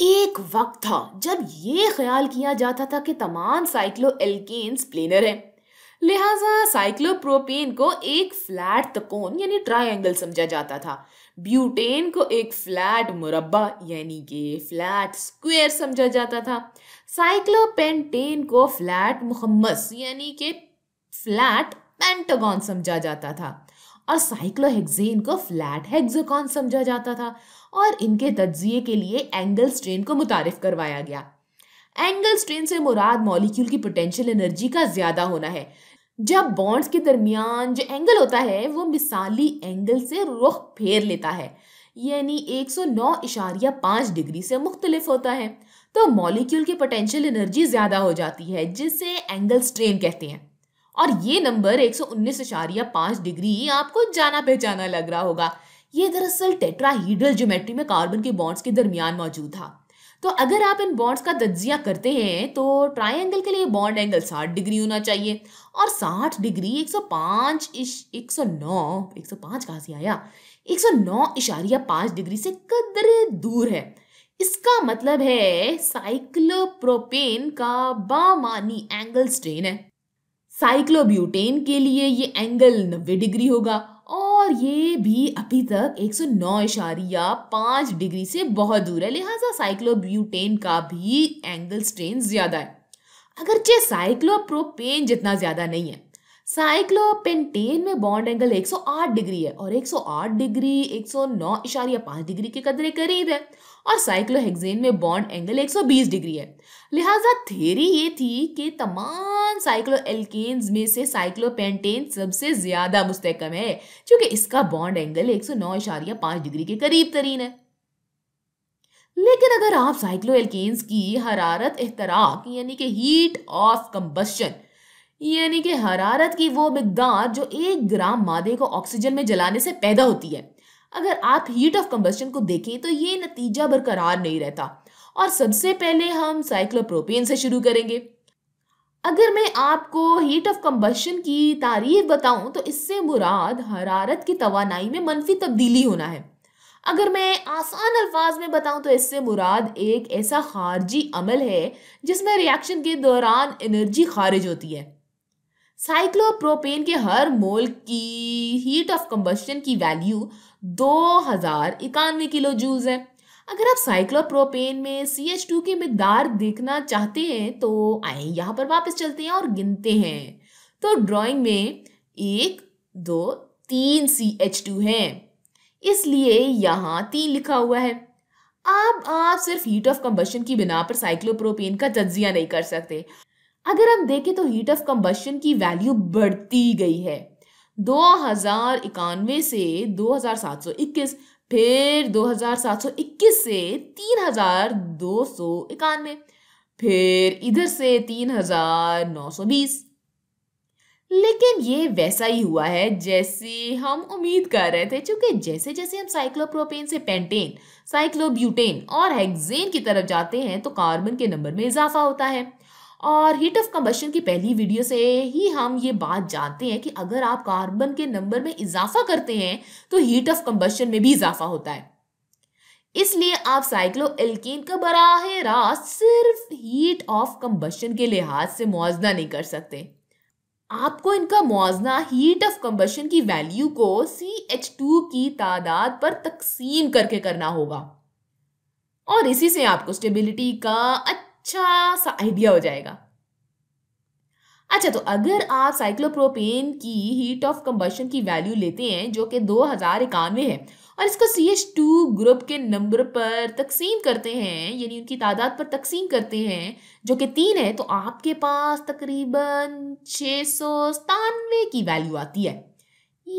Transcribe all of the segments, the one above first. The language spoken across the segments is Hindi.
एक वक्त था जब ये ख्याल किया जाता था कि तमाम साइक्लो एल्केन्स प्लेनर हैं लिहाजा साइक्लोप्रोपेन को एक फ्लैट तकोन यानी ट्रायंगल समझा जाता था ब्यूटेन को एक फ्लैट मुरबा यानी कि फ्लैट स्क्वायर समझा जाता था साइक्लोपेंटेन को फ्लैट मुहम्मस यानी कि फ्लैट पेंटागन समझा जाता था और साइक्लोहेक्सेन को फ्लैट हेक्सागोन समझा जाता था और इनके तजिए के लिए एंगल स्ट्रेन को मुतारफ करवाया गया एंगल स्ट्रेन से मुराद मॉलिक्यूल की पोटेंशियल एनर्जी का ज्यादा होना है जब बॉन्ड्स के दरमियान जो एंगल होता है वो मिसाली एंगल से रुख फेर लेता है यानी एक सौ नौ इशारिया पाँच डिग्री से मुख्तलिफ होता है तो मॉलिक्यूल की पोटेंशियल एनर्जी ज़्यादा हो जाती है जिसे एंगल स्ट्रेन कहते हैं और ये नंबर एक डिग्री आपको जाना पहचाना लग रहा होगा ये दरअसल टेट्राहीड्रल ज्योमेट्री में कार्बन के बॉन्ड्स के दरमियान मौजूद था तो अगर आप इन बॉन्ड्स का तजिया करते हैं तो ट्रायंगल के लिए बॉन्ड एंगल 60 डिग्री होना चाहिए और 60 डिग्री 105 इश 109 105 कहाँ से आया 109 इशारिया पाँच डिग्री से कदर दूर है इसका मतलब है साइक्लोप्रोपेन का बामानी एंगल स्ट्रेन है साइक्लोब्यूटेन के लिए ये एंगल नब्बे डिग्री होगा और ये भी अभी तक एक सौ नौ इशारिया पाँच डिग्री से बहुत दूर है लिहाजा साइक्लोब्यूटेन का भी एंगल स्ट्रेन ज़्यादा है अगरचे साइक्लोप्रोपेन जितना ज़्यादा नहीं है साइक्लोपेंटेन में बॉन्ड एंगल 108 डिग्री है और 108 डिग्री 109 इशारिया 109.5 डिग्री के कदरे करीब है और साइक्लोहेक्सेन में बॉन्ड एंगल 120 डिग्री है लिहाजा थेरी ये थी कि तमाम साइक्लो एल्केन्स में से साइक्लोपेंटेन सबसे ज़्यादा मुस्तकम है क्योंकि इसका बॉन्ड एंगल एक डिग्री के करीब तरीन है लेकिन अगर आप साइक्लो एल्केन्स की हरारत एहतराक यानी कि हीट ऑफ कंबस्शन यानी कि हरारत की वो मकदार जो एक ग्राम मादे को ऑक्सीजन में जलाने से पैदा होती है अगर आप हीट ऑफ कम्बस्टन को देखें तो ये नतीजा बरकरार नहीं रहता और सबसे पहले हम साइक्लोप्रोपेन से शुरू करेंगे अगर मैं आपको हीट ऑफ कम्बस्टन की तारीफ बताऊं तो इससे मुराद हरारत की तोानाई में मनफी तब्दीली होना है अगर मैं आसान अल्फाज में बताऊं तो इससे मुराद एक ऐसा खारजी अमल है जिसमें रिएक्शन के दौरान एनर्जी खारिज होती है साइक्लोप्रोपेन के हर मोल की हीट ऑफ कम्बस्टन की वैल्यू दो हज़ार इक्यानवे किलो जूल्स है अगर आप साइक्लोप्रोपेन में सी एच टू की मकदार देखना चाहते हैं तो आए यहाँ पर वापस चलते हैं और गिनते हैं तो ड्राइंग में एक दो तीन सी एच टू है इसलिए यहाँ तीन लिखा हुआ है अब आप सिर्फ हीट ऑफ कम्बशन की बिना पर साइक्लोप्रोपेन का तजिया नहीं कर सकते अगर हम देखें तो हीट ऑफ कम्बशन की वैल्यू बढ़ती गई है दो हजार इक्यानवे से दो हजार सात सौ इक्कीस फिर दो हजार सात सौ इक्कीस से तीन हजार दो सौ इक्यानवे फिर इधर से तीन हजार नौ सौ बीस लेकिन ये वैसा ही हुआ है जैसे हम उम्मीद कर रहे थे क्योंकि जैसे जैसे हम साइक्लोप्रोपेन से पेंटेन साइक्लोब्यूटेन और हेक्सेन की तरफ जाते हैं तो कार्बन के नंबर में इजाफा होता है और हीट ऑफ कम्बशन की पहली वीडियो से ही हम ये बात जानते हैं कि अगर आप कार्बन के नंबर में इजाफा करते हैं तो हीट ऑफ कम्बशन में भी इजाफा होता है इसलिए आप साइक्लो एल्किन का बराह रास्त सिर्फ हीट ऑफ कम्बशन के लिहाज से मुआजना नहीं कर सकते आपको इनका मुआजना हीट ऑफ कम्बशन की वैल्यू को सी एच टू की तादाद पर तकसीम करके करना होगा और इसी से आपको स्टेबिलिटी का अच्छा अच्छा सा आइडिया हो जाएगा अच्छा तो अगर आप साइक्लोप्रोपेन की हीट ऑफ कंबशन की वैल्यू लेते हैं जो कि दो हजार इक्यानवे है और इसको सी एच टू ग्रुप के नंबर पर तकसीम करते हैं यानी उनकी तादाद पर तकसीम करते हैं जो कि तीन है तो आपके पास तकरीबन छः सौ सतानवे की वैल्यू आती है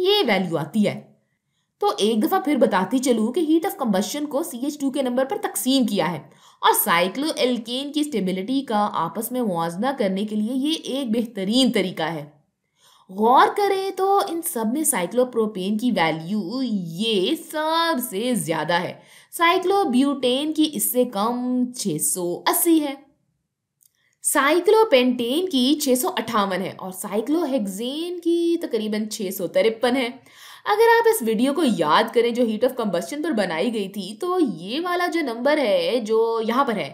ये वैल्यू आती है तो एक दफ़ा फिर बताती चलूँ कि हीट ऑफ कंबशन को सी एच टू के नंबर पर तकसीम किया है और एल्केन की स्टेबिलिटी का आपस में मुआजना करने के लिए ये एक बेहतरीन तरीका है गौर करें तो इन सब में साइक्लोप्रोपेन की वैल्यू ये सबसे ज़्यादा है साइक्लोब्यूटेन की इससे कम 680 है साइक्लोपेंटेन की छः है और साइक्लोहेक्सेन की तकरीबन छः है अगर आप इस वीडियो को याद करें जो हीट ऑफ कम्बस्टन पर बनाई गई थी तो ये वाला जो नंबर है जो यहाँ पर है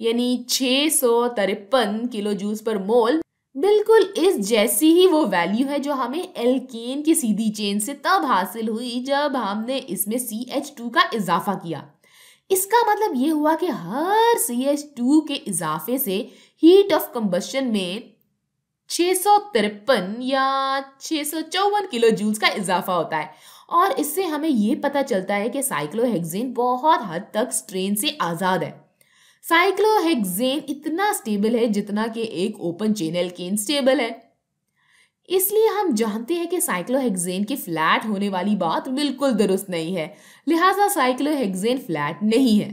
यानी छः सौ तिरपन किलो जूस पर मोल बिल्कुल इस जैसी ही वो वैल्यू है जो हमें एल्केन की सीधी चेन से तब हासिल हुई जब हमने इसमें सी एच टू का इजाफा किया इसका मतलब ये हुआ कि हर सी एच टू के इजाफे से हीट ऑफ कम्बस्टन में छः या छः किलो जूल्स का इजाफा होता है और इससे हमें ये पता चलता है कि साइक्लोहेक्सेन बहुत हद तक स्ट्रेन से आज़ाद है साइक्लोहेक्सेन इतना स्टेबल है जितना कि एक ओपन चैनल एल्केन स्टेबल है इसलिए हम जानते हैं कि साइक्लोहेक्सेन की फ्लैट होने वाली बात बिल्कुल दुरुस्त नहीं है लिहाजा साइक्लोहेक्सेन फ्लैट नहीं है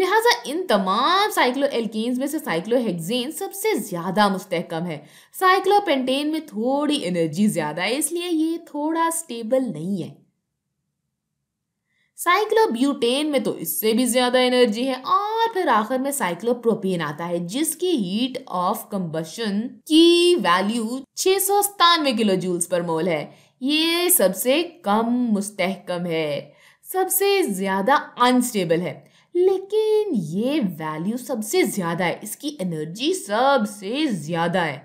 लिहाजा इन तमाम साइक्लो एल्केन्स में से साइक्लोहेक्सेन सबसे ज़्यादा मुस्तकम है साइक्लोपेंटेन में थोड़ी एनर्जी ज़्यादा है इसलिए ये थोड़ा स्टेबल नहीं है साइक्लोब्यूटेन में तो इससे भी ज़्यादा एनर्जी है और फिर आखिर में साइक्लोप्रोपेन आता है जिसकी हीट ऑफ कम्बशन की वैल्यू छः सौ सतानवे किलो जूल्स पर मोल है ये सबसे कम मुस्तकम है सबसे ज़्यादा अनस्टेबल है लेकिन ये वैल्यू सबसे ज्यादा है इसकी एनर्जी सबसे ज्यादा है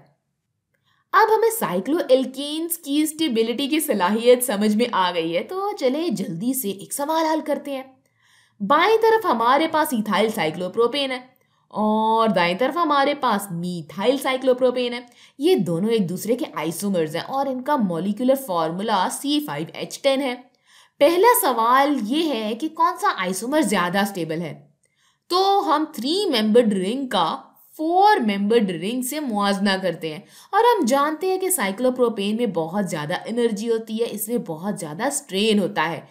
अब हमें साइक्लोएल्केन्स की स्टेबिलिटी की सलाहियत समझ में आ गई है तो चले जल्दी से एक सवाल हल करते हैं बाएं तरफ हमारे पास इथाइल साइक्लोप्रोपेन है और दाएं तरफ हमारे पास मीथाइल साइक्लोप्रोपेन है ये दोनों एक दूसरे के आइसोमर्स हैं और इनका molecular formula C five H ten है पहला सवाल ये है कि कौन सा आइसोमर ज्यादा स्टेबल है तो हम थ्री मेंबर्ड रिंग का फोर मेंबर्ड रिंग से मुआजना करते हैं और हम जानते हैं कि साइक्लोप्रोपेन में बहुत ज़्यादा एनर्जी होती है इसमें बहुत ज़्यादा स्ट्रेन होता है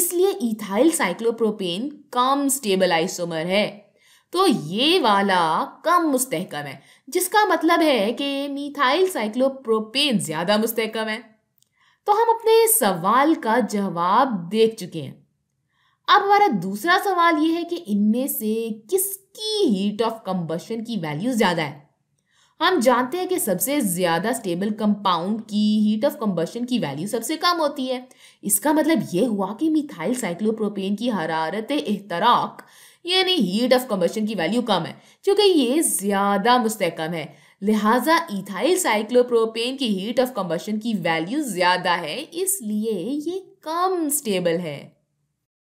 इसलिए इथाइल साइक्लोप्रोपेन कम स्टेबल आइसोमर है तो ये वाला कम मुस्तकम है जिसका मतलब है कि मिथाइल साइक्लोप्रोपेन ज़्यादा मुस्तकम है तो हम अपने सवाल का जवाब देख चुके हैं अब हमारा दूसरा सवाल यह है कि इनमें से किसकी हीट ऑफ कंबशन की वैल्यू ज़्यादा है हम जानते हैं कि सबसे ज़्यादा स्टेबल कंपाउंड की हीट ऑफ कंबशन की वैल्यू सबसे कम होती है इसका मतलब ये हुआ कि मिथाइल साइक्लोप्रोपेन की हरारत एहतराक यानी हीट ऑफ कंबशन की वैल्यू कम है क्योंकि ये ज़्यादा मुस्तकम है लिहाजा इथाइल साइक्लोप्रोपेन की हीट ऑफ कम्बशन की वैल्यू ज़्यादा है इसलिए ये कम स्टेबल है